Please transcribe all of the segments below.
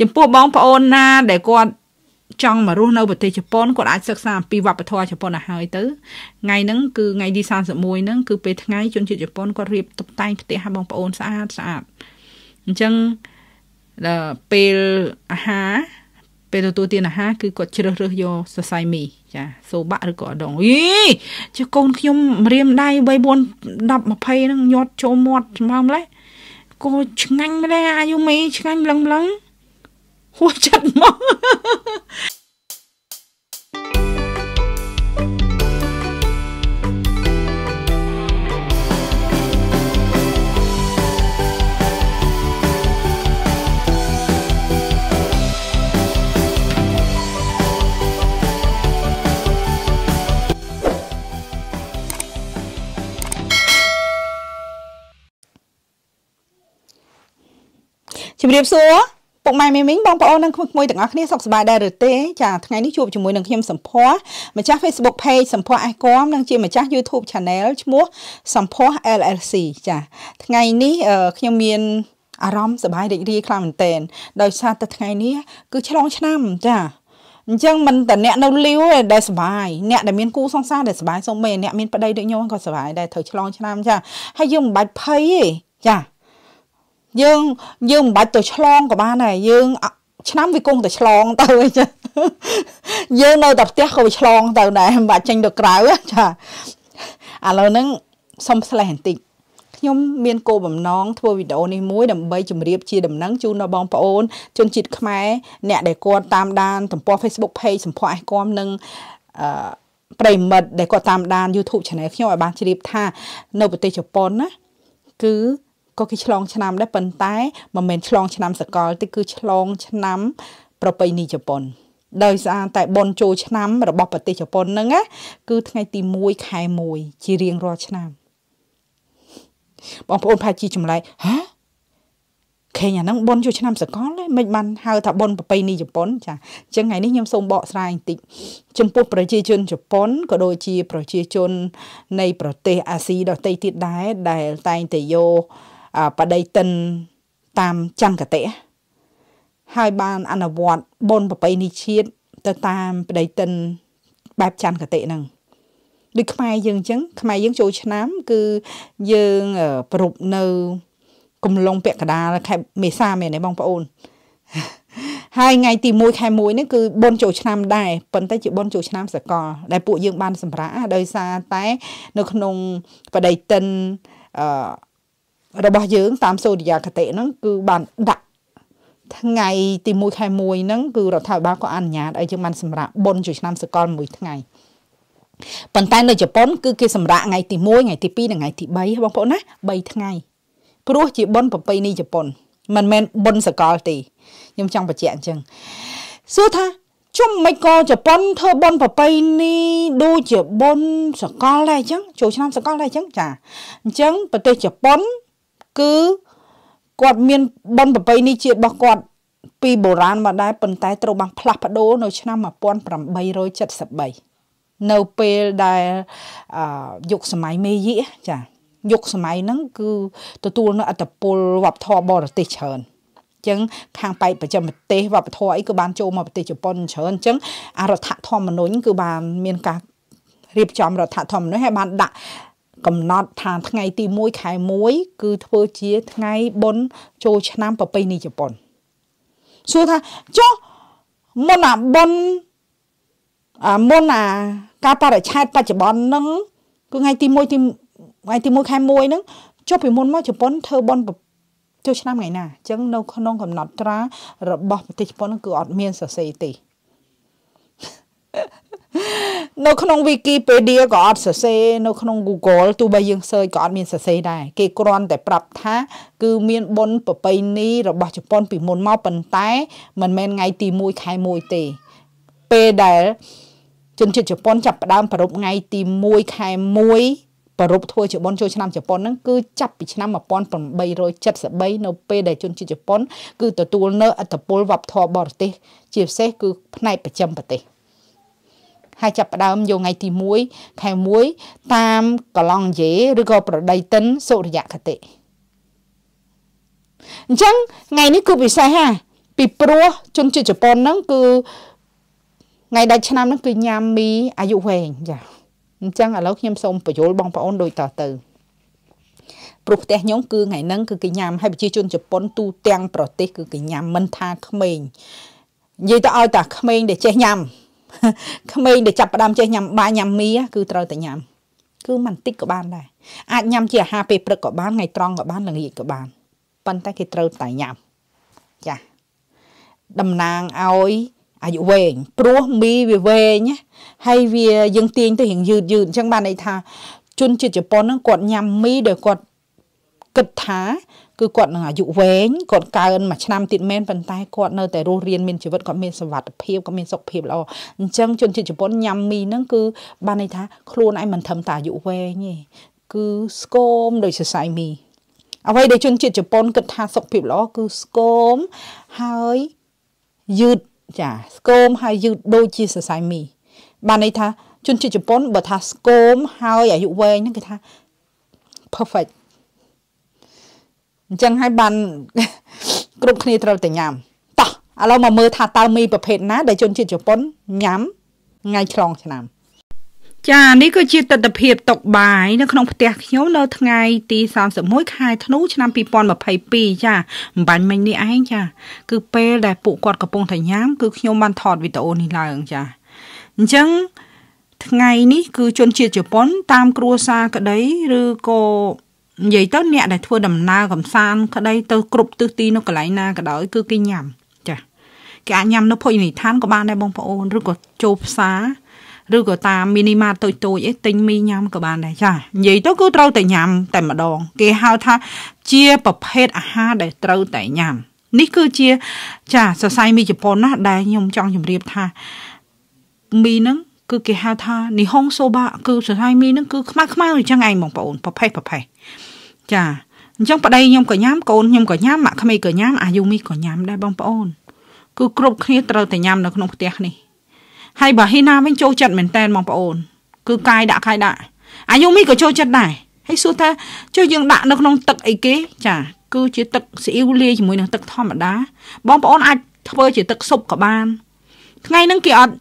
ចំពោះបងប្អូន ណា ដែលគាត់ចង់មករស់នៅប្រទេសជប៉ុនគាត់អាចសិក្សាអំពីវប្បធម៌ជប៉ុនឲ្យហើយទៅថ្ងៃហ្នឹងគឺថ្ងៃទី31ហ្នឹងគឺពេលថ្ងៃជនជាតិជប៉ុនគាត់រៀបតុបតែងផ្ទះឲ្យបងប្អូនស្អាតស្អាតអញ្ចឹងពេលអាហារពេលទទួលទានអាហារគឺគាត់ជ្រើសរើសយកសរសៃមី ចា សូបាក់ឬក៏អដងយីចុះកូនខ្ញុំរៀមដៃ3 4 10 20ហ្នឹងញាត់ចូលមាត់ស្មើម្លេះកូនឆ្ងាញ់ម្លេះអាយុមីឆ្ងាញ់ម្លឹងម្លឹង hua chặt móng ជម្រាបសួរពុកម៉ែមីមីងបងប្អូននិងក្មួយៗទាំងអស់គ្នាសុខសប្បាយដែរឬទេចាថ្ងៃនេះជួបជាមួយនឹងខ្ញុំសម្ផស្សម្ចាស់ Facebook Page សម្ផស្សអេសគមនិងជាម្ចាស់ YouTube Channel ឈ្មោះសម្ផស្ស LLC ចាថ្ងៃនេះខ្ញុំមានអារម្មណ៍សប្បាយរីករាយខ្លាំងមែនទែនដោយសារតែថ្ងៃនេះគឺឆ្លងឆ្នាំចាអញ្ចឹងមិនតែអ្នកនៅលីវដែលសុបាយអ្នកដែលមានគូសង្សារដែលសុបាយសូម្បីអ្នកមានប្តីដូចខ្ញុំក៏សុបាយដែរត្រូវឆ្លងឆ្នាំចាហើយយើងមិនបាច់ភ័យទេចាយើងយើងមិនបាច់ទៅឆ្លងក៏បានដែរយើងឆ្នាំវាគង់តែឆ្លងទៅអីចឹងយើងនៅតែផ្ទះក៏វាឆ្លងទៅដែរមិនបាច់ចេញទៅក្រៅចាឥឡូវហ្នឹងសុំស្លេះបន្តិចខ្ញុំមានគោលបំណងធ្វើវីដេអូនេះមួយដើម្បីជម្រាបជាដំណឹងជូនដល់បងប្អូនជនជាតិខ្មែរអ្នកដែលគាត់តាមដានទំព័រ Facebook Page សម្ផស្សឯកគំនិងអឺប្រិមិត្តដែលគាត់តាមដាន YouTube Channel ខ្ញុំឲ្យបានជ្រាបថានៅប្រទេសជប៉ុនណាគឺក៏គេឆ្លងឆ្នាំ ដែរប៉ុន្តែមិនមែនឆ្លងឆ្នាំសកលទេគឺឆ្លង ឆ្នាំ ប្រពៃណីជប៉ុន ដោយសារតែបនចូលឆ្នាំ របស់ប្រទេសជប៉ុនហ្នឹងណាគឺថ្ងៃ ទី1ខែ1ជារៀងរាល់ឆ្នាំបងប្អូនផាជាចម្លែកហ៎ឃើញអាហ្នឹងបនចូលឆ្នាំសកលមិនបានហៅថាបនប្រពៃណីជប៉ុនចាអញ្ចឹងថ្ងៃនេះខ្ញុំសូមបកស្រាយបន្តិចចំពោះប្រជាជនជប៉ុនក៏ដូចជា ប្រជាជន នៃប្រទេសអាស៊ីដទៃទៀតដែរដែលតែងតែយកបដីតិនតាមចង្កតៈហើយបានអនុវត្តបុណ្យប្រពៃណីជាតិទៅតាមបដីតិនបែបចង្កតៈហ្នឹងដូចខ្មែរយើងអញ្ចឹងខ្មែរយើងចូលឆ្នាំគឺយើងប្រពនៅកំឡុងពាក់កដាលខែមេសាមែនទេបងប្អូនហើយថ្ងៃទី1ខែ1នេះគឺបុណ្យចូលឆ្នាំដែរប៉ុន្តែជាបុណ្យចូលឆ្នាំសកលដែលពួកយើងបានសម្រាប់ដោយសារតែ នៅក្នុងបដិទិនអឺរបស់យើងតាមសូរិយាគតិហ្នឹងគឺបានដាក់ថ្ងៃទី1ខែ1ហ្នឹងគឺរដ្ឋាភិបាលក៏អនុញ្ញាតឲ្យយើងបានសម្រាប់បុណ្យជួយឆ្នាំសកលមួយថ្ងៃប៉ុន្តែនៅជប៉ុនគឺគេសម្រាប់ថ្ងៃទី1ថ្ងៃទី2និងថ្ងៃទី3បងប្អូនណា3ថ្ងៃព្រោះជាបុណ្យប្រពៃណីជប៉ុនមិនមែនបុណ្យសកលទេខ្ញុំចង់បញ្ជាក់អញ្ចឹងសួរថាជុំមិនក៏ជប៉ុនធ្វើបុណ្យប្រពៃណីដូចជាបុណ្យសកលដែរអញ្ចឹងចូលឆ្នាំសកលដែរអញ្ចឹងចាអញ្ចឹងប្រទេសជប៉ុនគឺគាត់មានបនប្របីនេះជារបស់គាត់ ពីបុរាណមកដែរប៉ុន្តែត្រូវបានផ្លាស់ប្ដូរនៅឆ្នាំ1873នៅពេលដែលយុគសម័យមេយិចាយុគសម័យហ្នឹងគឺទទួលនៅអត្តពលវប្បធម៌បរទេសច្រើនអញ្ចឹងខាងបែកប្រចាំប្រទេសវប្បធម៌អីក៏បានចូលមកប្រទេសជប៉ុនច្រើនអញ្ចឹងអរដ្ឋធម្មនុញ្ញគឺបានមានការរៀបចំរដ្ឋធម្មនុញ្ញហើយបានដាក់កំណត់ថាថ្ងៃ ទី1ខែ1គឺធ្វើជា ថ្ងៃបុណ្យចូលឆ្នាំប្រពៃណីជប៉ុនសួរថាចុះមុនអាបុណ្យអាមុនអាការបរិច្ឆេទបច្ចុប្បន្នហ្នឹង គឺថ្ងៃទី1ទីថ្ងៃទី1ខែ1ហ្នឹងចុះពីមុនមកជប៉ុនធ្វើបុណ្យចូលឆ្នាំថ្ងៃណាអញ្ចឹងនៅក្នុងកំណត់ត្រារបស់ប្រទេសជប៉ុនហ្នឹងគឺអត់មានសរសេរទេនៅក្នុង Wikipedia ក៏អត់សរសេរនៅក្នុង Google ទោះបីយើង search ក៏អត់មានសរសេរដែរគេគ្រាន់តែប្រាប់ថាគឺមានបុណ្យប្រពៃណីរបស់ជប៉ុនពីមុនមកប៉ុន្តែមិនមែនថ្ងៃទី1ខែ1ទេពេលដែលជនជាតិជប៉ុនចាប់ផ្ដើមប្រពៃថ្ងៃទី1ខែ1ប្រពៃធ្វើជប៉ុនចូលឆ្នាំជប៉ុនហ្នឹងគឺចាប់ពីឆ្នាំ1873នៅពេលដែលជនជាតិជប៉ុនគឺទទួលនៅអធិពលវប្បធម៌បរទេសជាពិសេសគឺផ្នែកប្រចាំប្រទេស។ហើយចាប់ផ្ដើមយកថ្ងៃទី1ខែ1តាមកឡង់យេឬក៏ប្រដីតិនសុរិយគតិអញ្ចឹងថ្ងៃនេះគឺពិសេសហាពីព្រោះជនជាតិជប៉ុនហ្នឹងគឺថ្ងៃដាច់ឆ្នាំហ្នឹងគឺញ៉ាំមីអាយុវែងចាអញ្ចឹងឥឡូវខ្ញុំសូមបញ្យល់បងប្អូនដូចតទៅព្រោះផ្ទះខ្ញុំគឺថ្ងៃហ្នឹងគឺគេញ៉ាំហើយប្រជាជនជប៉ុនទូទាំងប្រទេសគឺគេញ៉ាំមិនថាក្មេងនិយាយទៅឲ្យតាក្មេងដែលចេះញ៉ាំក្មេងដែលចាប់ផ្ដើមចេះញ៉ាំបាយញ៉ាំមីគឺត្រូវតែញ៉ាំគឺមិនតិចក៏បានដែរអាចញ៉ាំជាអាហារពេលព្រឹកក៏បានថ្ងៃត្រង់ក៏បានល្ងាចក៏បានប៉ុន្តែគេត្រូវតែញ៉ាំចាតំណាងឲ្យអាយុវែងព្រោះមីវាវែងហើយវា យើងទាញទៅរៀងយឺតយឺតអញ្ចឹងបានន័យថាជនជាតិជប៉ុនហ្នឹងគាត់ញ៉ាំមីដែលគាត់គិតថាគឺគាត់នឹងអាយុវែងគាត់កើនមួយឆ្នាំទៀតមែនប៉ុន្តែគាត់នៅតែរស់រានមានជីវិតគាត់មានសុវត្ថិភាពគាត់មានសុខភាពល្អអញ្ចឹងជនជាតិជប៉ុនញ៉ាំមីហ្នឹងគឺបានន័យថាខ្លួនឯងមិនត្រឹមតែអាយុវែងទេគឺស្គមដោយសរសៃមីអ្វីដែលជនជាតិជប៉ុនគិតថាសុខភាពល្អគឺស្គមហើយយឺតចាស្គមហើយយឺតដូចជាសរសៃមីបានន័យថាជនជាតិជប៉ុនបើថាស្គមហើយអាយុវែងហ្នឹងគេថា perfect អញ្ចឹងហើយបានគ្រប់គ្នាត្រូវតែញ៉ាំតោះឥឡូវមកមើលថាតើមីប្រភេទណា ដែលជនជាតិជប៉ុនញ៉ាំថ្ងៃឆ្លងឆ្នាំ ចានេះគឺជាទស្សនភាពតុកបាយនៅក្នុងផ្ទះខ្ញុំនៅថ្ងៃ ទី31ខែធ្នូឆ្នាំ2022ចាអំបញ្ញមិញនេះឯងចាគឺពេលដែលពួកគាត់កំពុងតែញ៉ាំគឺខ្ញុំបានថតវីដេអូនេះឡើងចាអញ្ចឹងថ្ងៃនេះគឺជនជាតិជប៉ុនតាមគ្រួសារក្តីឬក៏និយាយទៅអ្នកដែលធ្វើដំណើរកំសាន្តក្តីទៅគ្រប់ទិសទីនៅកន្លែងណាក៏ដោយគឺគេញ៉ាំចាគេអាចញ៉ាំនៅភោជនីយដ្ឋានក៏បានដែរបងប្អូនឬក៏ចូលផ្សារឬក៏តាមមីនីម៉ាតតូចតូចអីទិញមីញ៉ាំក៏បានដែរចានិយាយទៅគឺត្រូវតែញ៉ាំតែម្ដងគេហៅថាជាប្រភេទអាហារដែលត្រូវតែញ៉ាំ នេះគឺជាចាសរសៃមីជប៉ុនណាដែលខ្ញុំចង់ជម្រាបថា មីហ្នឹងគឺគេហៅថានីហុងសូបា គឺសរសៃមីហ្នឹងគឺខ្មៅខ្មៅអញ្ចឹងឯងបងប្អូនប្រភេទប្រភេទចាអញ្ចឹងប្តីខ្ញុំក៏ញ៉ាំកូនខ្ញុំក៏ញ៉ាំម៉ាក់ក្មេងក៏ញ៉ាំអាយុមីក៏ញ៉ាំដែរបងប្អូន គឺគ្រប់គ្នាត្រូវតែញ៉ាំនៅក្នុងផ្ទះនេះហើយបើហ៊ីណាវិញចូលចិត្តមែនតែនបងប្អូន គឺកាយដាក់កាយដាក់អាយុមីក៏ចូលចិត្តដែរហើយសួរថាចុះយើងដាក់នៅក្នុង ទឹកអីគេចា គឺជាទឹកស៊ីអ៊ីវលាយជាមួយនឹងទឹកធម្មតាបងប្អូនអាចធ្វើ ជាទឹកស៊ុបក៏បាន ថ្ងៃហ្នឹងគេអត់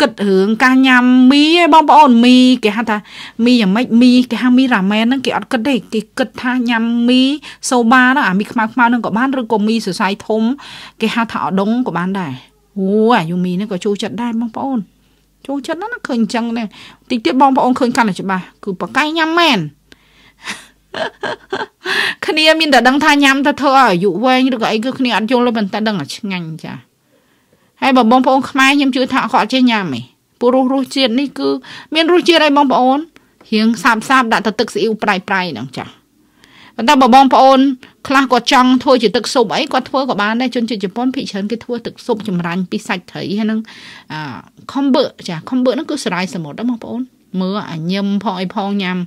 គិតរឿងការញ៉ាំមីឯងបងប្អូនមីគេហៅថាមីយ៉ាងម៉េចមីគេហៅមីរ៉ាមែនហ្នឹងគេអត់គិតទេគេគិតថាញ៉ាំមីសូបាហ្នឹងអាមីខ្មៅខ្មៅហ្នឹងក៏បានឬក៏មីសរសៃធំគេហៅថាអដុងក៏បានដែរអូអាយូមីហ្នឹងក៏ចូលចិត្តដែរបងប្អូនចូលចិត្តណាស់ឃើញអញ្ចឹងនេះតិចទៀតបងប្អូនឃើញកាន់តែច្បាស់គឺប៉កៃញ៉ាំមែនគ្នាមានតែដឹងថាញ៉ាំទៅធ្វើឲ្យអាយុវែងឬក៏អីគឺគ្នាអត់យល់ទេប៉ុន្តែដឹងតែឆ្ងាញ់ចា៎ហើយបើបងប្អូនខ្មែរខ្ញុំជឿថាគាត់ចេះញ៉ាំឯងពួករសរសជាតិនេះគឺមានរសជាតិឲ្យបងប្អូនរៀងសាបសាបដាក់ទៅទឹកស៊ីអ៊ីវប្រៃប្រៃហ្នឹងចាប៉ុន្តែបើបងប្អូនខ្លះគាត់ចង់ធ្វើជាទឹកស៊ុបអីគាត់ធ្វើក៏បានដែរជនជាតិជប៉ុនភាគច្រើនគេធ្វើទឹកស៊ុបចម្រាញ់ពីសាច់ត្រីហើយនឹងអាខំបឺចាខំបឺហ្នឹងគឺសរាយសមុទ្រដែរបងប្អូន មើលអាញឹមផងអីផងញ៉ាំ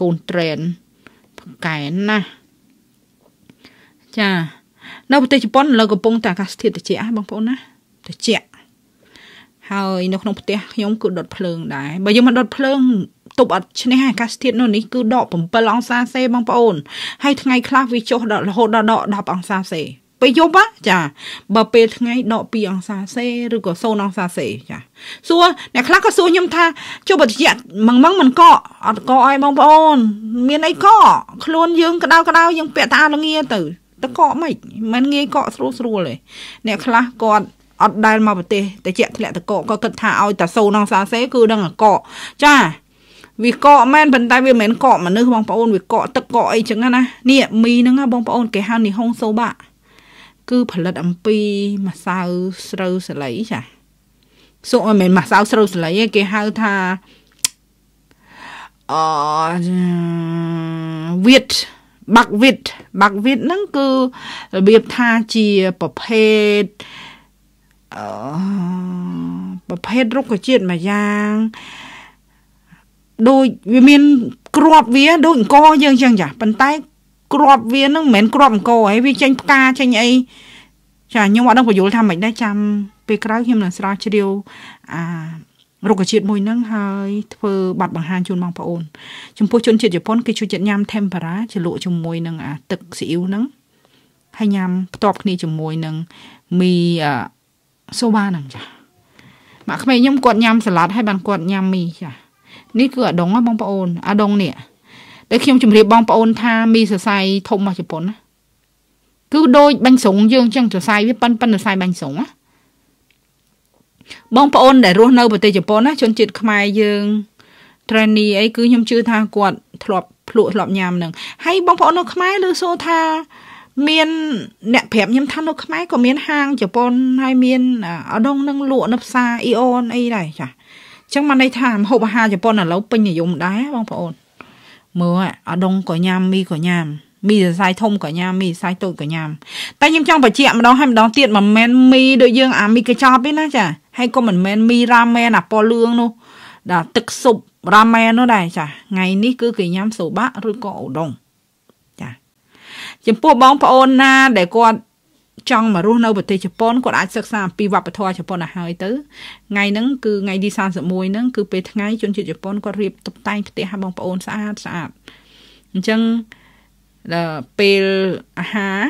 កូនត្រែនផ្កែណាចានៅប្រទេសជប៉ុនឥឡូវកំពុងតែអាកាសធាតុត្រជាក់ហើយបងប្អូនណាត្រជាក់ហើយនៅក្នុងផ្ទះខ្ញុំគឺដុតភ្លើងដែរបើយើងមិនដុតភ្លើងទប់អត់ឈ្នះអាកាសធាតុនោះនេះគឺដក7អង្សាសេបងប្អូនហើយថ្ងៃខ្លះវាចុះដល់រហូតដល់ដក10អង្សាសេពេលយប់ចាបើពេលថ្ងៃដក2អង្សាសេឬក៏0អង្សាសេចា សួរអ្នកខ្លះក៏សួរខ្ញុំថាចុះបើត្រជាក់មឹងមឹងមិនកកអត់កកអីបងប្អូន មានអីកកខ្លួនយើងក្តៅក្តៅយើងពាក់តាល្ងាទៅ តកកមិនមិនងាយកកស្រួលស្រួលទេអ្នកខ្លះគាត់អត់ដែលមកប្រទេសតែជាធ្លាក់តកក៏គិតថាឲ្យតាសូនងសាសេគឺដឹងកកចាវាកកមែនប៉ុន្តែវាមិនមែនកកមនុស្សបងប្អូនវាកកទឹកកកអីចឹងណានេះមីហ្នឹងបងប្អូនគេហៅនេះហុងសូបាគឺផលិតអំពីម្សៅស្រូវសាលីចាសូមិនមែនម្សៅស្រូវសាលីទេគេហៅថាអឺវៀតបាក់វៀតបាក់វៀតហ្នឹងគឺរបៀបថាជាប្រភេទអឺប្រភេទរុក្ខជាតិមួយយ៉ាងដូចវាមានគ្រាប់វាដូចអង្គយើងចឹងចាប៉ុន្តែគ្រាប់វានឹងមិនមែនគ្រាប់អង្គហីវាចេញផ្កាចេញអីចាខ្ញុំអត់ដឹងបញ្យល់ថាម៉េចដែរចាំពេលក្រោយខ្ញុំនឹងស្រាវជ្រាវអារុក្ខជាតិមួយហ្នឹងហើយធ្វើប័ណ្ណបង្ហាញជូនបងប្អូនចំពោះជនជាតិជប៉ុនគេជួយចិត្តញ៉ាំ tempura ជ្រលក់ជាមួយនឹងអាទឹកស៊ីអ៊ីវហ្នឹងហើយញ៉ាំផ្ទាប់គ្នាជាមួយនឹងមីសូបានហ្នឹងចាម៉ាក់ក្មេងខ្ញុំគាត់ញ៉ាំសាឡាត់ហើយបានគាត់ញ៉ាំមីចានេះគឺអាដុងបងប្អូន អាដុងនេះដែលខ្ញុំជម្រាបបងប្អូនថាមីសរសៃធំរបស់ជប៉ុនណាគឺដូចបាញ់ស្រុងយើងចឹងសរសៃវាប៉ិនប៉ិនសរសៃបាញ់ស្រុងណាបងប្អូនដែលរស់នៅប្រទេសជប៉ុនណាជនជាតិខ្មែរយើងត្រានីអីគឺខ្ញុំជឿថាគាត់ធ្លាប់ភ្លក់ធ្លាប់ញ៉ាំនឹងហើយបងប្អូននៅខ្មែរលើសូថាមានអ្នកប្រាប់ខ្ញុំថានៅខ្មែរក៏មានហាងជប៉ុនហើយមានអដងនឹងលក់នៅផ្សារអ៊ីអូនអីដែរចាអញ្ចឹងមកន័យថាម្ហូបអាហារជប៉ុនឥឡូវពេញនិយមដែរបងប្អូនមើលអដងក៏ញ៉ាំមីក៏ញ៉ាំមីសរសៃធំក៏ញ៉ាំមីសរសៃតូចក៏ញ៉ាំតែខ្ញុំចង់បញ្ជាក់ម្ដងហើយម្ដងទៀតមិនមែនមីដូចយើងអាមីកញ្ចប់ទេណាចាហើយក៏មិនមែនមីរ៉ាមែនអាពណ៌លឿងនោះ ដល់ទឹកស៊ុបរ៉ាមែននោះដែរចាថ្ងៃនេះគឺគេញ៉ាំសូបាឬក៏អ៊ូដុងចំពោះបងប្អូនណា ដែលគាត់ចង់មករស់នៅប្រទេសជប៉ុនគាត់អាចសិក្សាអំពីវប្បធម៌ជប៉ុនឲ្យហើយទៅថ្ងៃហ្នឹងគឺថ្ងៃទី31ហ្នឹងគឺពេលថ្ងៃជនជាតិជប៉ុនគាត់រៀបតុបតែងផ្ទះឲ្យបងប្អូនស្អាតស្អាតអញ្ចឹងដល់ពេលអាហារ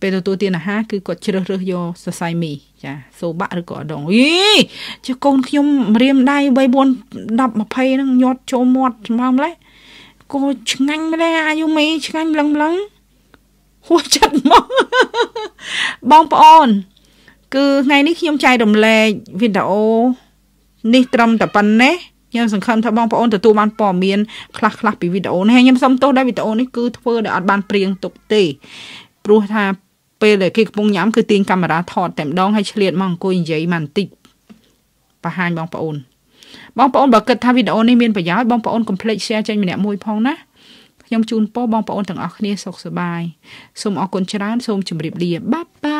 ពេលទទួលទានអាហារគឺគាត់ជ្រើសរើសយកសរសៃមី ចាសូបាក់ឬក៏អដងអីចុះកូនខ្ញុំរៀមដៃ3 4 10 20ហ្នឹងញាត់ចូលមាត់ស្មោះម្លេះគាត់ឆ្ងាញ់ម្លេះអាយុមីឆ្ងាញ់ម្លឹងម្លឹងហួសចិត្តមកបងប្អូនគឺថ្ងៃនេះខ្ញុំចែករំលែកវីដេអូនេះ ត្រឹមតែប៉ុណ្ណេះខ្ញុំសង្ឃឹមថាបងប្អូនទទួលបានព័ត៌មានខ្លះៗពីវីដេអូនេះហើយខ្ញុំសូមទោសដែលវីដេអូនេះគឺធ្វើដោយអត់បាន ព្រៀងទុកទេព្រោះថាពេលដែលគេកំពុងញ៉ាំគឺទាញកាមេរ៉ាថតតែម្ដង ហើយឆ្លៀតមកអង្គុយនិយាយមកបន្តិចបង្ហាញបងប្អូនបងប្អូនបើគិតថាវីដេអូនេះមានប្រយោជន៍បងប្អូនកុំភ្លេច share ចេញម្នាក់មួយផងណាខ្ញុំជូនពរបងប្អូនទាំងអស់គ្នាសុខសប្បាយសូមអរគុណច្រើនសូមជម្រាបលាបាយបាយ